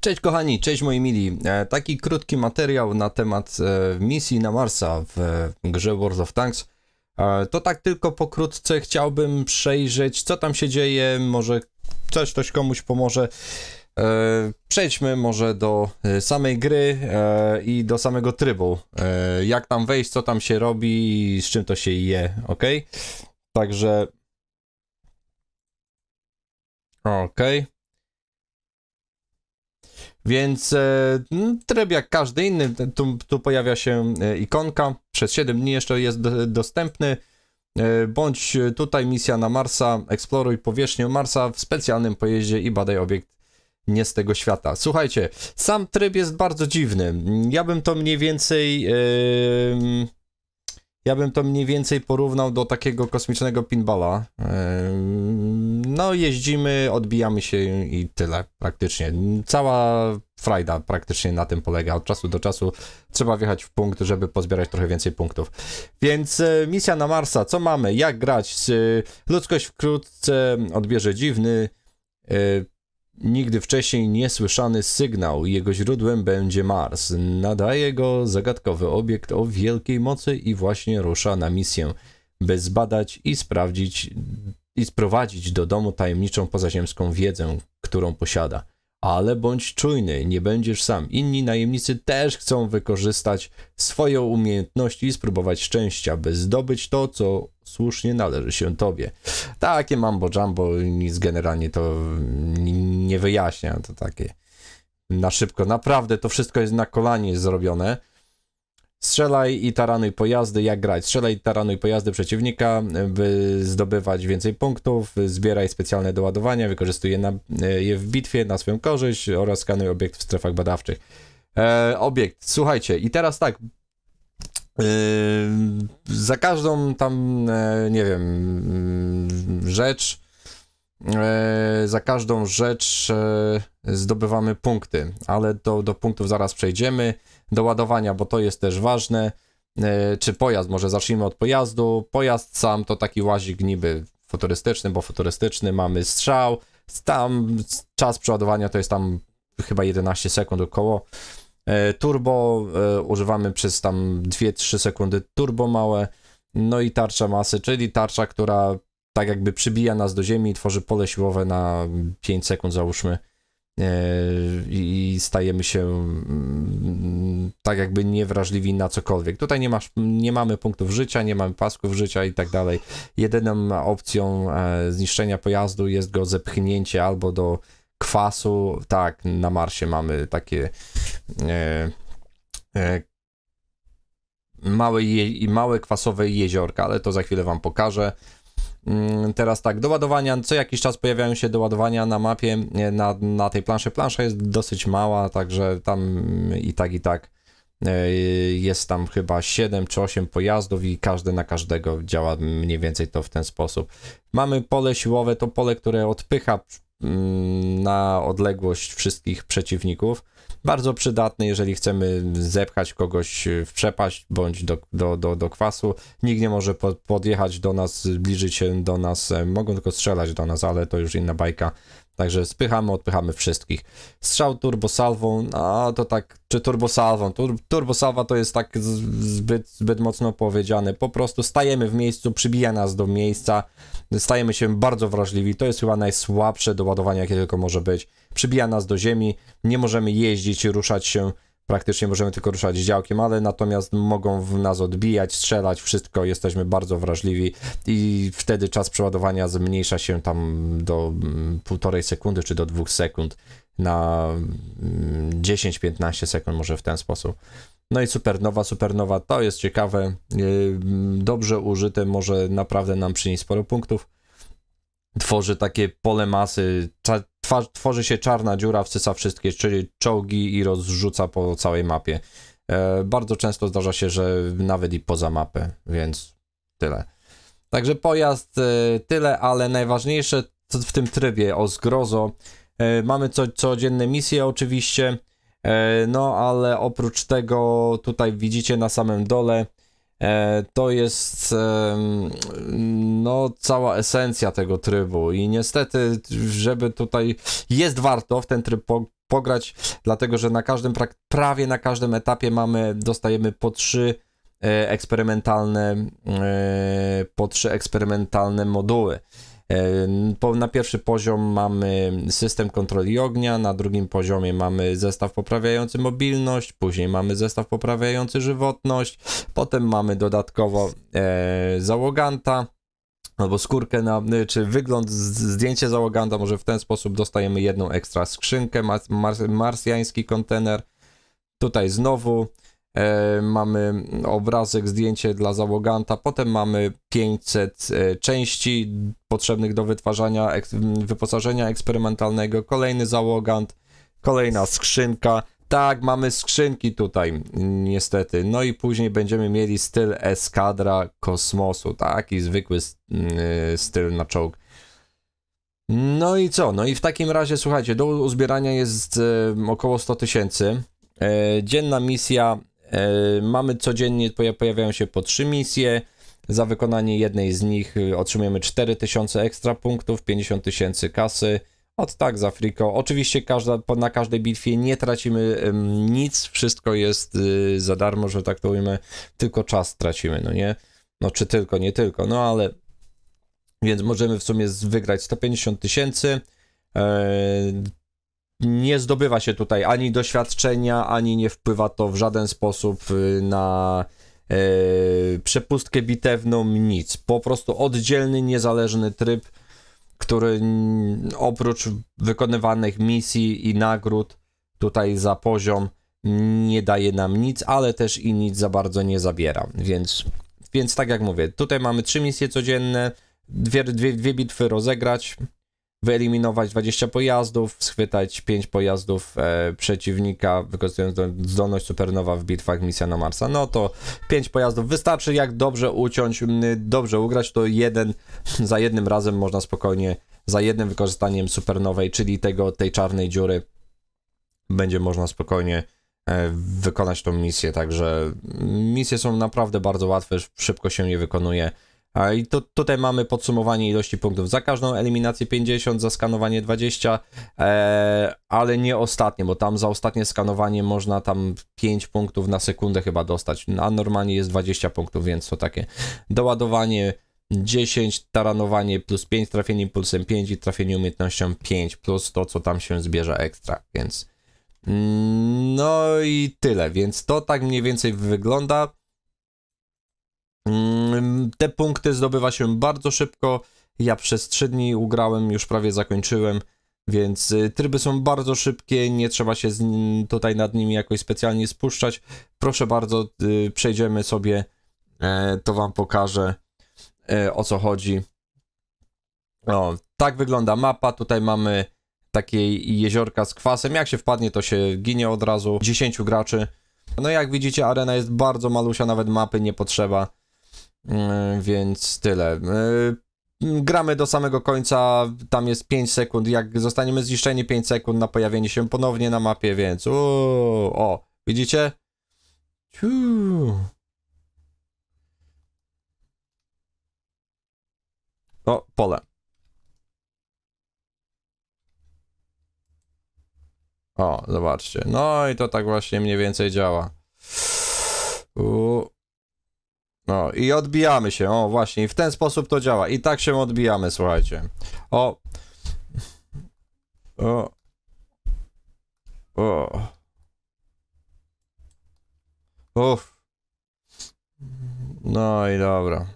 Cześć kochani, cześć moi mili. E, taki krótki materiał na temat e, misji na Marsa w grze World of Tanks. E, to tak tylko pokrótce chciałbym przejrzeć, co tam się dzieje, może coś ktoś komuś pomoże. Przejdźmy może do samej gry i do samego trybu. Jak tam wejść, co tam się robi i z czym to się je, ok? Także... Okej. Okay. Więc e, no, tryb jak każdy inny, tu, tu pojawia się e, ikonka, przez 7 dni jeszcze jest dostępny. E, bądź tutaj misja na Marsa, eksploruj powierzchnię Marsa w specjalnym pojeździe i badaj obiekt nie z tego świata. Słuchajcie, sam tryb jest bardzo dziwny. Ja bym to mniej więcej. Yy, ja bym to mniej więcej porównał do takiego kosmicznego pinballa. No, jeździmy, odbijamy się i tyle praktycznie. Cała frajda praktycznie na tym polega. Od czasu do czasu trzeba wjechać w punkt, żeby pozbierać trochę więcej punktów. Więc e, misja na Marsa, co mamy? Jak grać? E, ludzkość wkrótce odbierze dziwny, e, nigdy wcześniej niesłyszany sygnał. Jego źródłem będzie Mars. Nadaje go zagadkowy obiekt o wielkiej mocy i właśnie rusza na misję, by zbadać i sprawdzić, i sprowadzić do domu tajemniczą pozaziemską wiedzę, którą posiada. Ale bądź czujny, nie będziesz sam. Inni najemnicy też chcą wykorzystać swoją umiejętności i spróbować szczęścia, by zdobyć to, co słusznie należy się tobie. Takie mambo jumbo nic generalnie to nie wyjaśnia. To takie na szybko. Naprawdę to wszystko jest na kolanie zrobione. Strzelaj i taranuj pojazdy, jak grać. Strzelaj i taranuj pojazdy przeciwnika, by zdobywać więcej punktów, zbieraj specjalne doładowania, wykorzystuj je, na, e, je w bitwie na swoją korzyść oraz skanuj obiekt w strefach badawczych. E, obiekt, słuchajcie, i teraz tak, e, za każdą tam, e, nie wiem, mm, rzecz, za każdą rzecz zdobywamy punkty, ale do, do punktów zaraz przejdziemy doładowania, bo to jest też ważne. E, czy pojazd, może zacznijmy od pojazdu. Pojazd sam to taki łazik niby futurystyczny, bo futurystyczny mamy strzał. Tam czas przeładowania to jest tam chyba 11 sekund około. E, turbo e, używamy przez tam 2-3 sekundy turbo małe. No i tarcza masy, czyli tarcza, która tak jakby przybija nas do ziemi i tworzy pole siłowe na 5 sekund załóżmy. E, i stajemy się mm, tak jakby niewrażliwi na cokolwiek. Tutaj nie, masz, nie mamy punktów życia, nie mamy pasków życia i tak dalej. Jedyną opcją e, zniszczenia pojazdu jest go zepchnięcie albo do kwasu. Tak, na Marsie mamy takie e, e, małe, je, małe kwasowe jeziorka, ale to za chwilę wam pokażę. Mm, teraz tak, doładowania, co jakiś czas pojawiają się doładowania na mapie, e, na, na tej planszy. Plansza jest dosyć mała, także tam i tak, i tak e, jest tam chyba 7 czy 8 pojazdów i każdy na każdego działa mniej więcej to w ten sposób. Mamy pole siłowe, to pole, które odpycha mm, na odległość wszystkich przeciwników. Bardzo przydatny, jeżeli chcemy zepchać kogoś w przepaść bądź do, do, do, do kwasu. Nikt nie może podjechać do nas, zbliżyć się do nas, e, mogą tylko strzelać do nas, ale to już inna bajka. Także spychamy, odpychamy wszystkich. Strzał turbosalwą, a no, to tak, czy turbosalwą? Tur turbosalwa to jest tak zbyt, zbyt mocno powiedziane. Po prostu stajemy w miejscu, przybija nas do miejsca, stajemy się bardzo wrażliwi. To jest chyba najsłabsze doładowanie, jakie tylko może być przybija nas do ziemi, nie możemy jeździć, ruszać się, praktycznie możemy tylko ruszać działkiem, ale natomiast mogą w nas odbijać, strzelać, wszystko, jesteśmy bardzo wrażliwi i wtedy czas przeładowania zmniejsza się tam do mm, półtorej sekundy czy do dwóch sekund na 10-15 mm, sekund, może w ten sposób. No i supernowa, supernowa to jest ciekawe. Yy, dobrze użyte może naprawdę nam przynieść sporo punktów. Tworzy takie pole masy tworzy się czarna dziura, wsysa wszystkie, czyli czołgi i rozrzuca po całej mapie. E, bardzo często zdarza się, że nawet i poza mapę, więc tyle. Także pojazd e, tyle, ale najważniejsze w tym trybie o zgrozo. E, mamy co, codzienne misje oczywiście, no ale oprócz tego tutaj widzicie na samym dole E, to jest no cała esencja tego trybu i niestety, żeby tutaj jest warto w ten tryb pograć, dlatego że na każdym, prawie na każdym etapie mamy, dostajemy po trzy e, eksperymentalne, e, po trzy eksperymentalne moduły. Na pierwszy poziom mamy system kontroli ognia, na drugim poziomie mamy zestaw poprawiający mobilność, później mamy zestaw poprawiający żywotność, potem mamy dodatkowo e, załoganta, albo skórkę na, czy wygląd, zdjęcie załoganta, może w ten sposób dostajemy jedną ekstra skrzynkę, mars, marsjański kontener. Tutaj znowu E, mamy obrazek, zdjęcie dla załoganta, potem mamy 500 e, części potrzebnych do wytwarzania wyposażenia eksperymentalnego, kolejny załogant, kolejna skrzynka. Tak, mamy skrzynki tutaj, niestety. No i później będziemy mieli styl eskadra kosmosu, taki zwykły e, styl na czołg. No i co? No i w takim razie, słuchajcie, do uzbierania jest około 100 tysięcy. Dzienna misja E, mamy codziennie, pojawiają się po trzy misje. Za wykonanie jednej z nich y, otrzymujemy 4000 ekstra punktów, 50 tysięcy kasy. Od tak za friko. Oczywiście każda, na każdej bitwie nie tracimy nic, wszystko jest y, za darmo, że tak to ujmę, tylko czas tracimy, no nie? No czy tylko, nie tylko, no ale... Więc możemy w sumie wygrać 150 tysięcy, e, nie zdobywa się tutaj ani doświadczenia, ani nie wpływa to w żaden sposób y, na e, przepustkę bitewną, nic. Po prostu oddzielny, niezależny tryb, który oprócz wykonywanych misji i nagród tutaj za poziom nie daje nam nic, ale też i nic za bardzo nie zabiera. Więc, więc tak jak mówię, tutaj mamy trzy misje codzienne, dwie, dwie, dwie bitwy rozegrać, wyeliminować 20 pojazdów, schwytać 5 pojazdów e, przeciwnika, wykorzystując zdolność supernowa w bitwach misja na Marsa. No to 5 pojazdów wystarczy, jak dobrze uciąć, dobrze ugrać, to jeden za jednym razem można spokojnie, za jednym wykorzystaniem supernowej, czyli tego, tej czarnej dziury, będzie można spokojnie e, wykonać tą misję, także misje są naprawdę bardzo łatwe, szybko się je wykonuje i to, tutaj mamy podsumowanie ilości punktów za każdą eliminację 50, za skanowanie 20, e, ale nie ostatnie, bo tam za ostatnie skanowanie można tam 5 punktów na sekundę chyba dostać, no, a normalnie jest 20 punktów, więc to takie doładowanie 10, taranowanie plus 5, trafienie impulsem 5 i trafienie umiejętnością 5, plus to, co tam się zbierze ekstra, więc... Mm, no i tyle, więc to tak mniej więcej wygląda. Mm, te punkty zdobywa się bardzo szybko. Ja przez 3 dni ugrałem, już prawie zakończyłem, więc y, tryby są bardzo szybkie, nie trzeba się tutaj nad nimi jakoś specjalnie spuszczać. Proszę bardzo, y, przejdziemy sobie, e, to wam pokażę e, o co chodzi. O, tak wygląda mapa, tutaj mamy takie jeziorka z kwasem, jak się wpadnie to się ginie od razu, 10 graczy. No jak widzicie arena jest bardzo malusia, nawet mapy nie potrzeba. Mm, więc tyle. Mm, gramy do samego końca, tam jest 5 sekund. Jak zostaniemy zniszczeni 5 sekund na pojawienie się ponownie na mapie, więc. Uuu, o, widzicie? O, pole. O, zobaczcie. No i to tak właśnie mniej więcej działa. No i odbijamy się, o właśnie, i w ten sposób to działa. I tak się odbijamy, słuchajcie. O. O. O. Uff. No i dobra.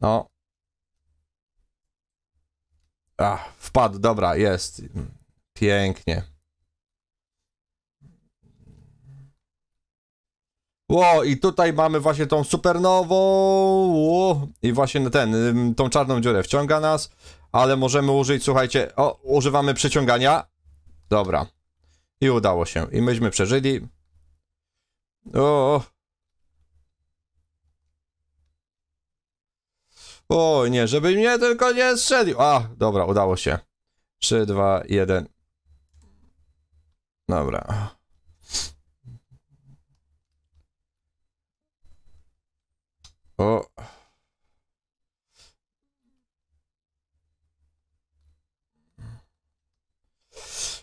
No. A, wpadł, dobra, jest. Pięknie. Ło, i tutaj mamy właśnie tą supernową Ło, i właśnie ten, tą czarną dziurę wciąga nas, ale możemy użyć, słuchajcie, o, używamy przeciągania. Dobra. I udało się. I myśmy przeżyli. O. O nie, żeby mnie tylko nie strzelił. A, dobra, udało się. 3, 2, 1. Dobra. O.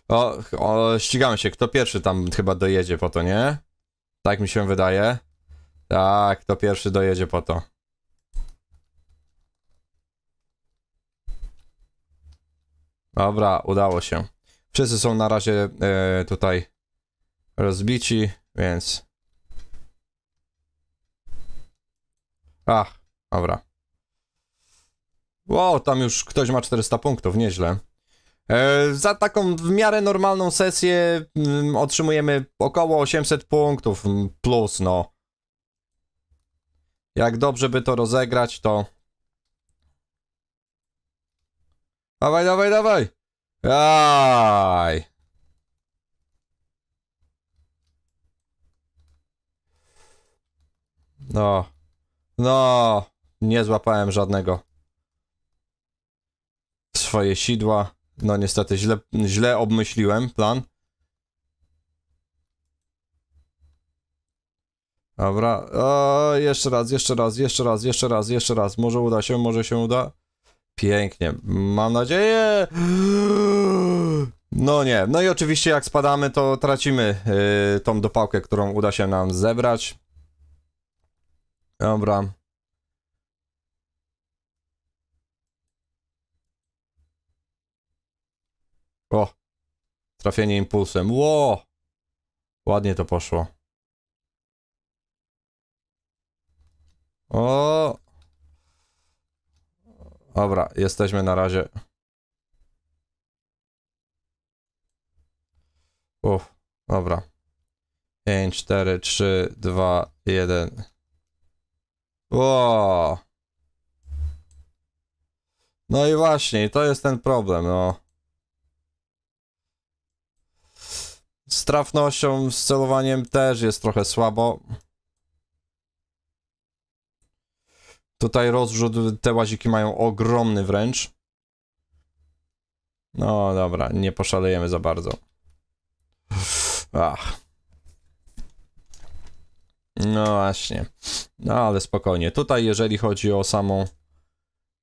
O, o, ścigamy się. Kto pierwszy tam chyba dojedzie po to, nie? Tak mi się wydaje. Tak, kto pierwszy dojedzie po to. Dobra, udało się. Wszyscy są na razie e, tutaj rozbici, więc... Ach, dobra. Wow, tam już ktoś ma 400 punktów, nieźle. E, za taką w miarę normalną sesję m, mm, otrzymujemy około 800 punktów mm, plus, no. Jak dobrze by to rozegrać, to... Dawaj, dawaj, dawaj! Aj. No. No. Nie złapałem żadnego. Swoje sidła. No niestety źle, źle obmyśliłem plan. Dobra. O, jeszcze raz, jeszcze raz, jeszcze raz, jeszcze raz, jeszcze raz. Może uda się, może się uda. Pięknie. Mam nadzieję. No nie. No i oczywiście jak spadamy, to tracimy yy, tą dopałkę, którą uda się nam zebrać. Dobra. O. Trafienie impulsem. Ło. Ładnie to poszło. O. Dobra, jesteśmy na razie. Uff, dobra. 5, 4, 3, 2, 1. O! No i właśnie, to jest ten problem, no. Z trafnością, z celowaniem też jest trochę słabo. Tutaj rozrzut, te łaziki mają ogromny wręcz. No dobra, nie poszalejemy za bardzo. Ach. No właśnie. No ale spokojnie. Tutaj jeżeli chodzi o samą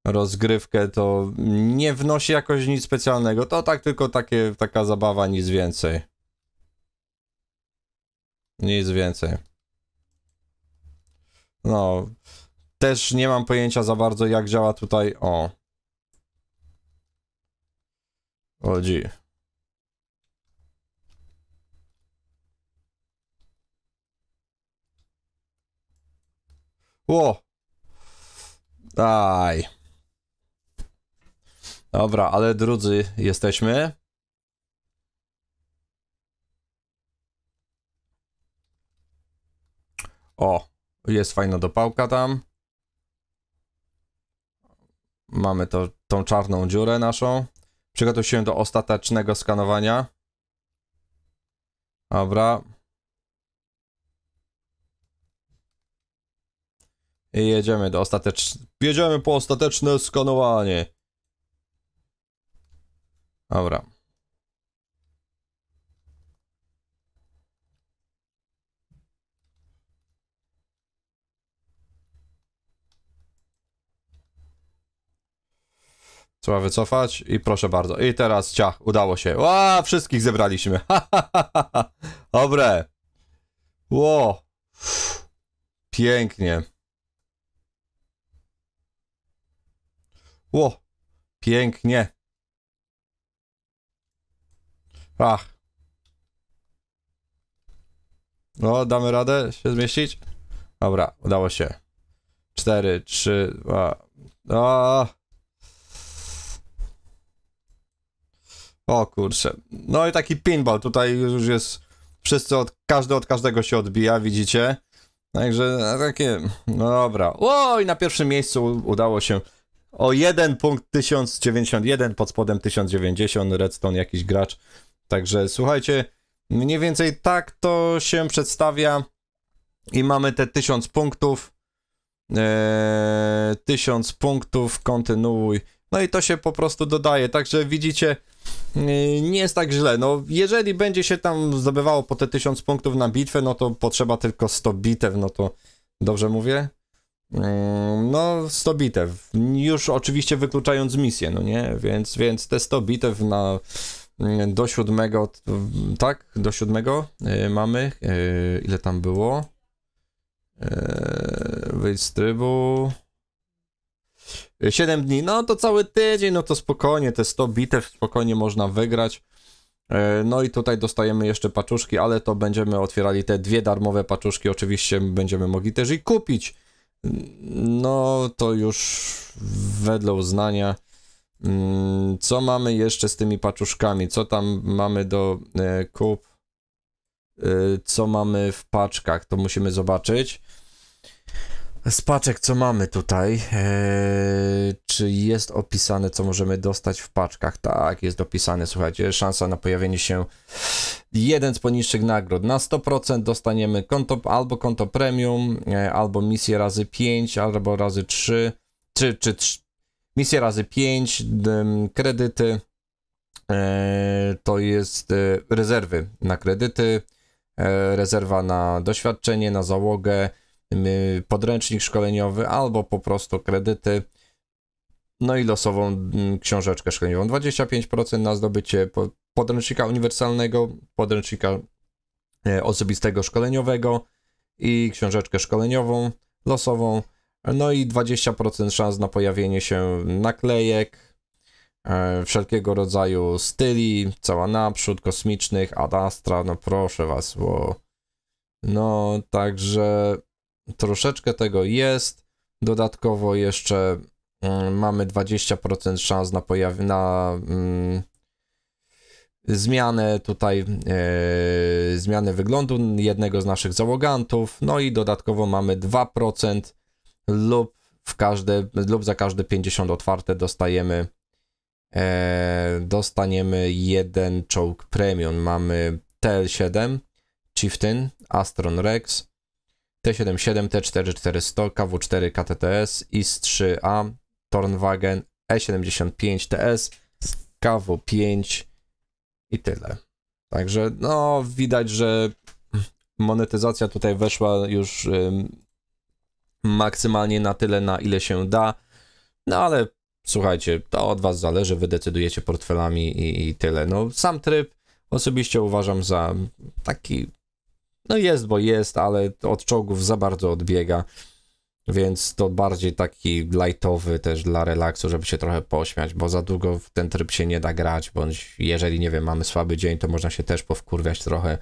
rozgrywkę, to nie wnosi jakoś nic specjalnego. To tak tylko takie, taka zabawa, nic więcej. Nic więcej. No, też nie mam pojęcia za bardzo, jak działa tutaj... O. Chodzi. Ło! Daj. Dobra, ale drudzy jesteśmy. O, jest fajna dopałka tam. Mamy to, tą czarną dziurę naszą. Przygotuj się do ostatecznego skanowania. Dobra. I jedziemy do ostatecznego. Jedziemy po ostateczne skanowanie. Dobra. Trzeba wycofać i proszę bardzo. I teraz ciach, udało się. Ła, wszystkich zebraliśmy. Dobre. Ło. Pięknie. Ło. Pięknie. Ach. No, damy radę się zmieścić? Dobra, udało się. 4, 3, 2... A. O kurczę. No i taki pinball tutaj już jest. Wszyscy od, każdy od każdego się odbija, widzicie? Także takie. No dobra. O, i na pierwszym miejscu udało się o 1 punkt 1091, pod spodem 1090, redstone jakiś gracz. Także słuchajcie, mniej więcej tak to się przedstawia. I mamy te 1000 punktów. Eee, 1000 punktów, kontynuuj. No i to się po prostu dodaje. Także widzicie, Yy, nie jest tak źle. No, jeżeli będzie się tam zdobywało po te 1000 punktów na bitwę, no to potrzeba tylko 100 bitew, no to dobrze mówię? Yy, no, 100 bitew. Już oczywiście wykluczając misję, no nie? Więc, więc te 100 bitew na yy, do siódmego, tak? Do siódmego mamy. Ile tam było? Wyjść z trybu. 7 dni, no to cały tydzień, no to spokojnie, te 100 bitew spokojnie można wygrać. E, no i tutaj dostajemy jeszcze paczuszki, ale to będziemy otwierali te dwie darmowe paczuszki, oczywiście będziemy mogli też i kupić. No to już wedle uznania. Mm, co mamy jeszcze z tymi paczuszkami? Co tam mamy do e, kup? E, co mamy w paczkach? To musimy zobaczyć. Z paczek, co mamy tutaj, eee, czy jest opisane, co możemy dostać w paczkach? Tak, jest opisane, słuchajcie, szansa na pojawienie się jeden z poniższych nagród. Na 100% dostaniemy konto, albo konto premium, e, albo misję razy 5, albo razy 3, czy, czy, czy misję razy 5, kredyty, e, to jest e, rezerwy na kredyty, e, rezerwa na doświadczenie, na załogę, Y, podręcznik szkoleniowy albo po prostu kredyty. No i losową książeczkę szkoleniową. 25% na zdobycie podręcznika uniwersalnego, podręcznika e, osobistego szkoleniowego i książeczkę szkoleniową, losową. No i 20% szans na pojawienie się naklejek, e, wszelkiego rodzaju styli, cała naprzód, kosmicznych, Ad Astra, no proszę was, bo... No, także troszeczkę tego jest. Dodatkowo jeszcze mm, mamy 20% szans na pojaw na mm, zmianę tutaj e, zmianę wyglądu jednego z naszych załogantów. No i dodatkowo mamy 2% lub w każde lub za każde 50 otwarte dostajemy e, dostaniemy jeden czołg premium. Mamy TL7, Chieftain, Astron Rex, T77, T4400, KW4 KTTS, IS3A, Tornwagen, E75TS, KW5 i tyle. Także no widać, że monetyzacja tutaj weszła już ym, maksymalnie na tyle, na ile się da. No ale słuchajcie, to od was zależy, wy decydujecie portfelami i, i tyle. No sam tryb osobiście uważam za taki no jest, bo jest, ale od czołgów za bardzo odbiega. Więc to bardziej taki lightowy też dla relaksu, żeby się trochę pośmiać, bo za długo w ten tryb się nie da grać, bądź jeżeli, nie wiem, mamy słaby dzień, to można się też powkurwiać trochę,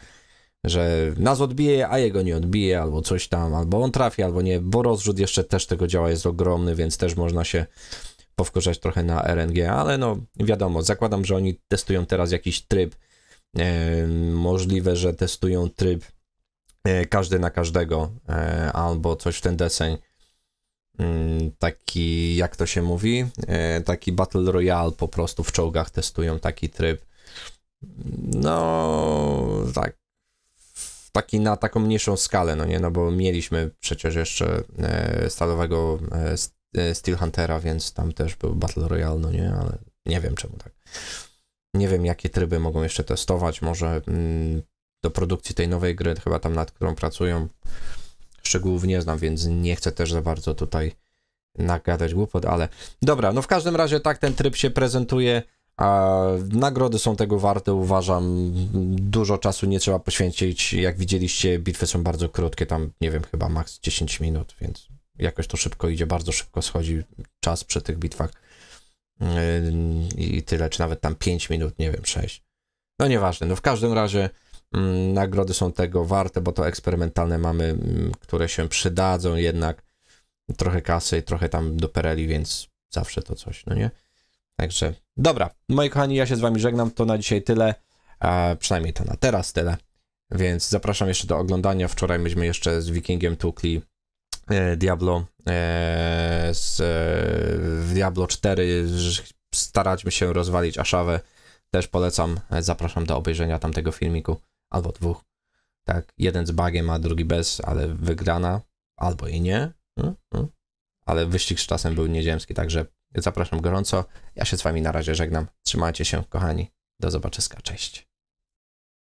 że nas odbije, a jego nie odbije, albo coś tam, albo on trafi, albo nie, bo rozrzut jeszcze też tego działa jest ogromny, więc też można się powkurzać trochę na RNG, ale no wiadomo, zakładam, że oni testują teraz jakiś tryb, e, możliwe, że testują tryb E, każdy na każdego, e, albo coś w ten deseń. Mm, taki, jak to się mówi, e, taki Battle Royale po prostu w czołgach testują taki tryb. No, tak. Taki na taką mniejszą skalę, no nie, no bo mieliśmy przecież jeszcze stalowego Steel Huntera, więc tam też był Battle Royale, no nie, ale nie wiem czemu tak. Nie wiem, jakie tryby mogą jeszcze testować. Może mm, do produkcji tej nowej gry, chyba tam nad którą pracują. Szczegółów nie znam, więc nie chcę też za bardzo tutaj nagadać głupot, ale dobra, no w każdym razie tak ten tryb się prezentuje. A nagrody są tego warte, uważam. Dużo czasu nie trzeba poświęcić. Jak widzieliście, bitwy są bardzo krótkie, tam nie wiem, chyba maks 10 minut, więc jakoś to szybko idzie, bardzo szybko schodzi czas przy tych bitwach. Yy, I tyle, czy nawet tam 5 minut, nie wiem, 6. No nieważne, no w każdym razie Mm, nagrody są tego warte, bo to eksperymentalne mamy, mm, które się przydadzą jednak. Trochę kasy, trochę tam do pereli, więc zawsze to coś, no nie? Także, dobra, moi kochani, ja się z wami żegnam, to na dzisiaj tyle, a przynajmniej to na teraz tyle, więc zapraszam jeszcze do oglądania. Wczoraj myśmy jeszcze z Wikingiem tukli e, Diablo e, z e, Diablo 4, staraliśmy się rozwalić Aszawę, też polecam, zapraszam do obejrzenia tamtego filmiku albo dwóch. Tak, jeden z bagiem, a drugi bez, ale wygrana, albo i nie. Mm, mm. Ale wyścig z czasem był nieziemski, także zapraszam gorąco. Ja się z wami na razie żegnam. Trzymajcie się, kochani. Do zobaczyska. Cześć.